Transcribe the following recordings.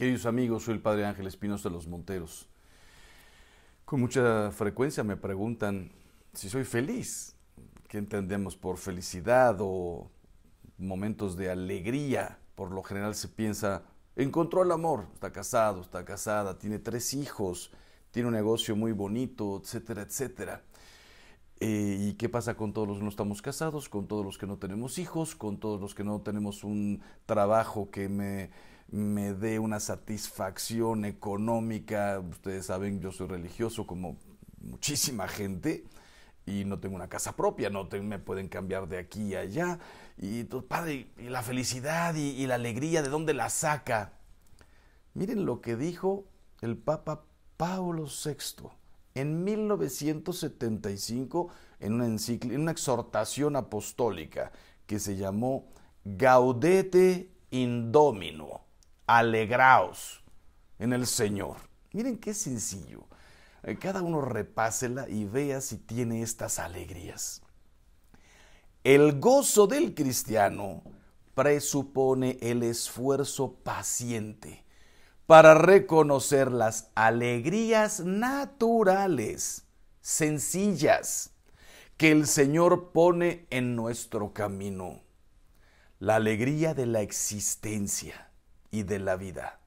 Queridos amigos, soy el Padre Ángel Espinosa de los Monteros. Con mucha frecuencia me preguntan si soy feliz, qué entendemos por felicidad o momentos de alegría. Por lo general se piensa, encontró el amor, está casado, está casada, tiene tres hijos, tiene un negocio muy bonito, etcétera, etcétera. Eh, ¿Y qué pasa con todos los que no estamos casados, con todos los que no tenemos hijos, con todos los que no tenemos un trabajo que me me dé una satisfacción económica. Ustedes saben, yo soy religioso como muchísima gente y no tengo una casa propia, no me pueden cambiar de aquí a allá. Y tu padre, la felicidad y, la alegría, ¿de dónde la saca? Miren lo que dijo el Papa Pablo VI en 1975 en una, en una exhortación apostólica que se llamó Gaudete Indomino alegraos en el Señor. Miren qué sencillo. Eh, cada uno repásela y vea si tiene estas alegrías. El gozo del cristiano presupone el esfuerzo paciente para reconocer las alegrías naturales, sencillas, que el Señor pone en nuestro camino. La alegría de la existencia y de la vida.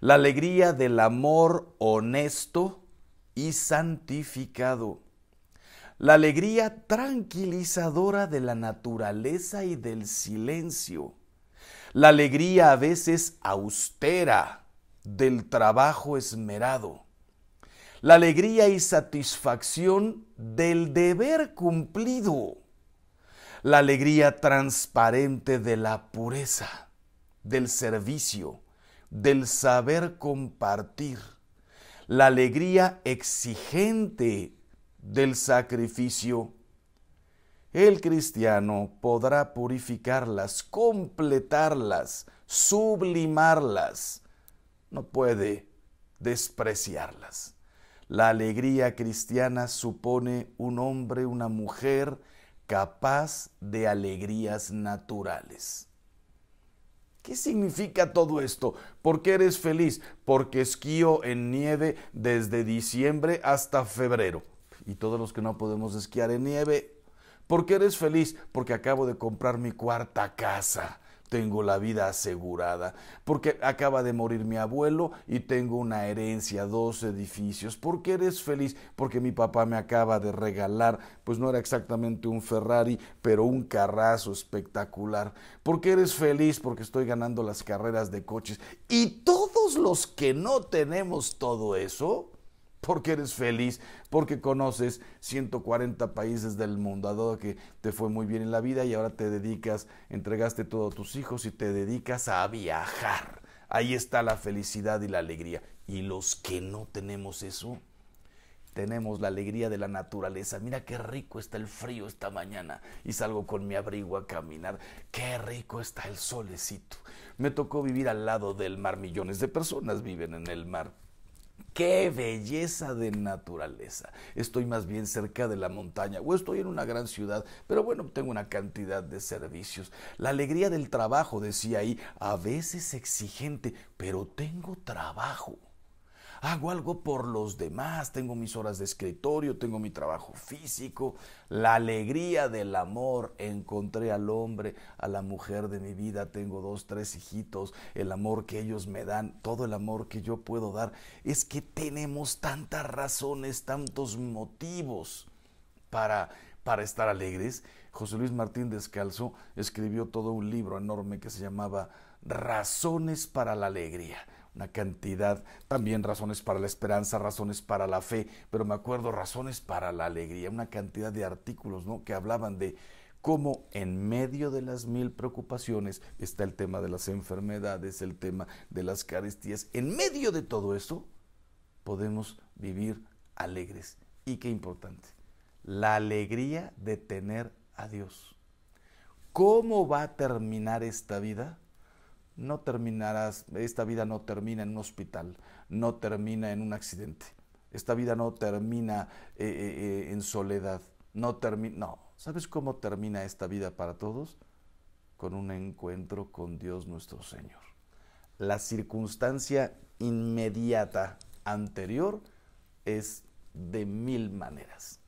La alegría del amor honesto y santificado. La alegría tranquilizadora de la naturaleza y del silencio. La alegría a veces austera del trabajo esmerado. La alegría y satisfacción del deber cumplido. La alegría transparente de la pureza del servicio, del saber compartir, la alegría exigente del sacrificio. El cristiano podrá purificarlas, completarlas, sublimarlas. No puede despreciarlas. La alegría cristiana supone un hombre, una mujer capaz de alegrías naturales. ¿Qué significa todo esto? ¿Por qué eres feliz? Porque esquío en nieve desde diciembre hasta febrero. Y todos los que no podemos esquiar en nieve. ¿Por qué eres feliz? Porque acabo de comprar mi cuarta casa tengo la vida asegurada, porque acaba de morir mi abuelo y tengo una herencia, dos edificios, porque eres feliz, porque mi papá me acaba de regalar, pues no era exactamente un Ferrari, pero un carrazo espectacular, porque eres feliz, porque estoy ganando las carreras de coches, y todos los que no tenemos todo eso, porque eres feliz, porque conoces 140 países del mundo, A todo que te fue muy bien en la vida y ahora te dedicas, entregaste todo a tus hijos y te dedicas a viajar. Ahí está la felicidad y la alegría. Y los que no tenemos eso, tenemos la alegría de la naturaleza. Mira qué rico está el frío esta mañana y salgo con mi abrigo a caminar. Qué rico está el solecito. Me tocó vivir al lado del mar. Millones de personas viven en el mar qué belleza de naturaleza. Estoy más bien cerca de la montaña o estoy en una gran ciudad, pero bueno, tengo una cantidad de servicios. La alegría del trabajo, decía ahí, a veces exigente, pero tengo trabajo hago algo por los demás, tengo mis horas de escritorio, tengo mi trabajo físico, la alegría del amor, encontré al hombre, a la mujer de mi vida, tengo dos, tres hijitos, el amor que ellos me dan, todo el amor que yo puedo dar, es que tenemos tantas razones, tantos motivos para para estar alegres. José Luis Martín Descalzo escribió todo un libro enorme que se llamaba Razones para la Alegría una cantidad, también razones para la esperanza, razones para la fe, pero me acuerdo razones para la alegría, una cantidad de artículos ¿no? que hablaban de cómo en medio de las mil preocupaciones está el tema de las enfermedades, el tema de las carestías, en medio de todo eso podemos vivir alegres. Y qué importante, la alegría de tener a Dios. ¿Cómo va a terminar esta vida? no terminarás, esta vida no termina en un hospital, no termina en un accidente, esta vida no termina eh, eh, eh, en soledad, no termina, no, ¿sabes cómo termina esta vida para todos? Con un encuentro con Dios nuestro Señor. La circunstancia inmediata anterior es de mil maneras.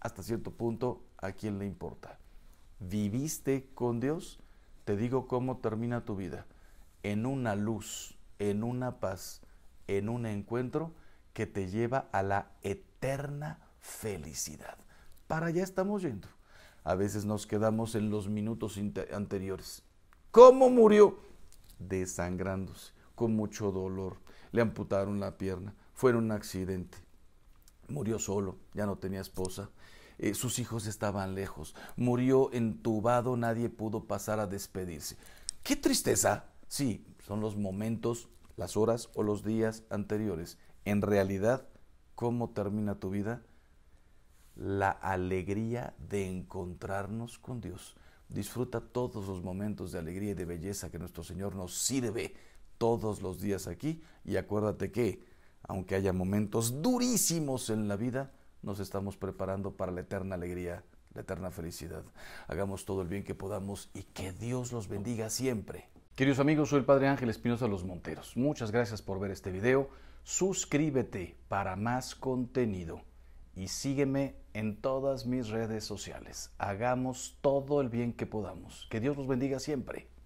Hasta cierto punto, ¿a quién le importa? ¿Viviste con Dios? Te digo cómo termina tu vida en una luz, en una paz, en un encuentro que te lleva a la eterna felicidad. Para allá estamos yendo. A veces nos quedamos en los minutos anteriores. ¿Cómo murió? Desangrándose, con mucho dolor. Le amputaron la pierna, fue un accidente. Murió solo, ya no tenía esposa. Eh, sus hijos estaban lejos. Murió entubado, nadie pudo pasar a despedirse. ¡Qué tristeza! Sí, son los momentos, las horas o los días anteriores. En realidad, ¿cómo termina tu vida? La alegría de encontrarnos con Dios. Disfruta todos los momentos de alegría y de belleza que nuestro Señor nos sirve todos los días aquí y acuérdate que, aunque haya momentos durísimos en la vida, nos estamos preparando para la eterna alegría, la eterna felicidad. Hagamos todo el bien que podamos y que Dios los bendiga siempre. Queridos amigos, soy el Padre Ángel Espinosa Los Monteros. Muchas gracias por ver este video. Suscríbete para más contenido y sígueme en todas mis redes sociales. Hagamos todo el bien que podamos. Que Dios los bendiga siempre.